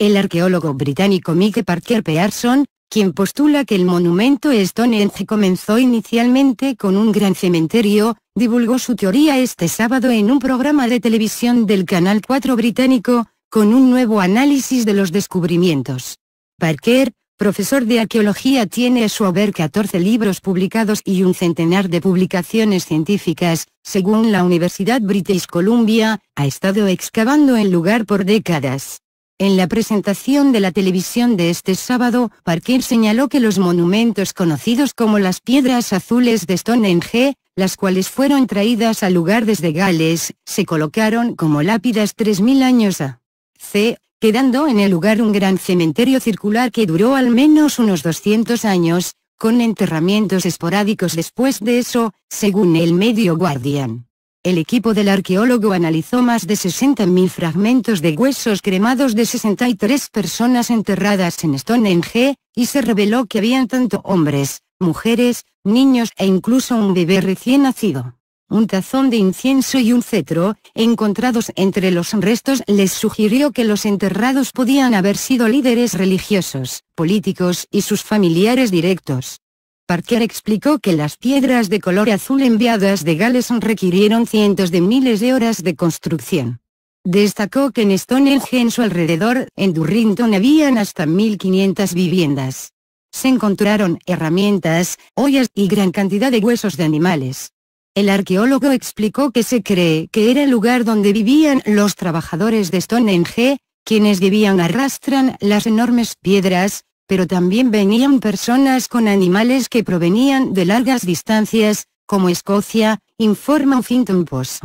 el arqueólogo británico Mike Parker Pearson, quien postula que el monumento Stonehenge comenzó inicialmente con un gran cementerio, divulgó su teoría este sábado en un programa de televisión del Canal 4 británico, con un nuevo análisis de los descubrimientos. Parker, profesor de arqueología tiene a su haber 14 libros publicados y un centenar de publicaciones científicas, según la Universidad British Columbia, ha estado excavando el lugar por décadas. En la presentación de la televisión de este sábado, Parker señaló que los monumentos conocidos como las piedras azules de Stonehenge, las cuales fueron traídas al lugar desde Gales, se colocaron como lápidas 3.000 años a C, quedando en el lugar un gran cementerio circular que duró al menos unos 200 años, con enterramientos esporádicos después de eso, según el medio Guardian. El equipo del arqueólogo analizó más de 60.000 fragmentos de huesos cremados de 63 personas enterradas en Stonehenge, y se reveló que habían tanto hombres, mujeres, niños e incluso un bebé recién nacido. Un tazón de incienso y un cetro, encontrados entre los restos, les sugirió que los enterrados podían haber sido líderes religiosos, políticos y sus familiares directos. Parker explicó que las piedras de color azul enviadas de Galeson requirieron cientos de miles de horas de construcción. Destacó que en Stonehenge en su alrededor, en Durrington habían hasta 1.500 viviendas. Se encontraron herramientas, ollas y gran cantidad de huesos de animales. El arqueólogo explicó que se cree que era el lugar donde vivían los trabajadores de Stonehenge, quienes vivían arrastran las enormes piedras, pero también venían personas con animales que provenían de largas distancias, como Escocia, informa Huffington Post.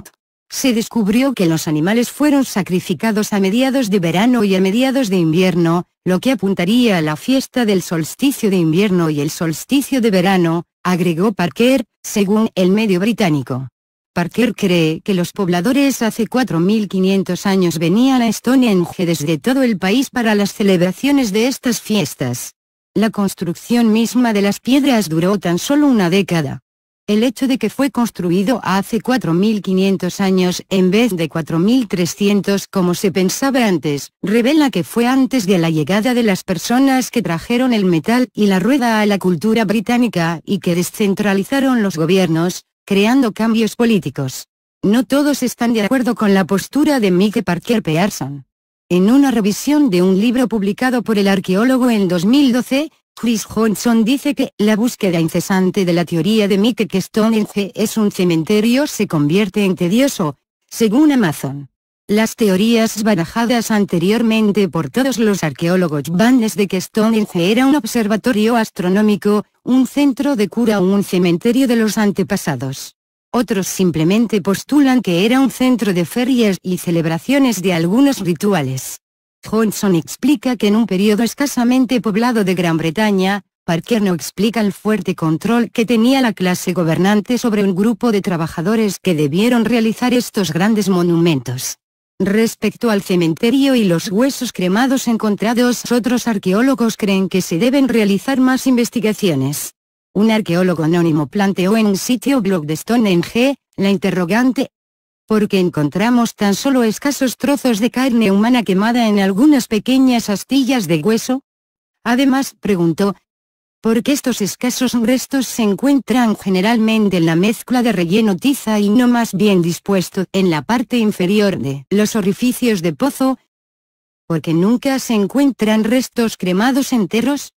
Se descubrió que los animales fueron sacrificados a mediados de verano y a mediados de invierno, lo que apuntaría a la fiesta del solsticio de invierno y el solsticio de verano, agregó Parker, según el medio británico. Parker cree que los pobladores hace 4.500 años venían a Estonia en Stonehenge desde todo el país para las celebraciones de estas fiestas. La construcción misma de las piedras duró tan solo una década. El hecho de que fue construido hace 4.500 años en vez de 4.300 como se pensaba antes, revela que fue antes de la llegada de las personas que trajeron el metal y la rueda a la cultura británica y que descentralizaron los gobiernos, creando cambios políticos. No todos están de acuerdo con la postura de Mike Parker Pearson. En una revisión de un libro publicado por el arqueólogo en 2012, Chris Johnson dice que la búsqueda incesante de la teoría de Mike que Stonehenge es un cementerio se convierte en tedioso, según Amazon. Las teorías barajadas anteriormente por todos los arqueólogos van desde que Stonehenge era un observatorio astronómico, un centro de cura o un cementerio de los antepasados. Otros simplemente postulan que era un centro de ferias y celebraciones de algunos rituales. Johnson explica que en un periodo escasamente poblado de Gran Bretaña, Parker no explica el fuerte control que tenía la clase gobernante sobre un grupo de trabajadores que debieron realizar estos grandes monumentos. Respecto al cementerio y los huesos cremados encontrados otros arqueólogos creen que se deben realizar más investigaciones. Un arqueólogo anónimo planteó en un sitio blog de Stonehenge, la interrogante ¿Por qué encontramos tan solo escasos trozos de carne humana quemada en algunas pequeñas astillas de hueso? Además, preguntó, porque estos escasos restos se encuentran generalmente en la mezcla de relleno tiza y no más bien dispuesto en la parte inferior de los orificios de pozo, porque nunca se encuentran restos cremados enteros,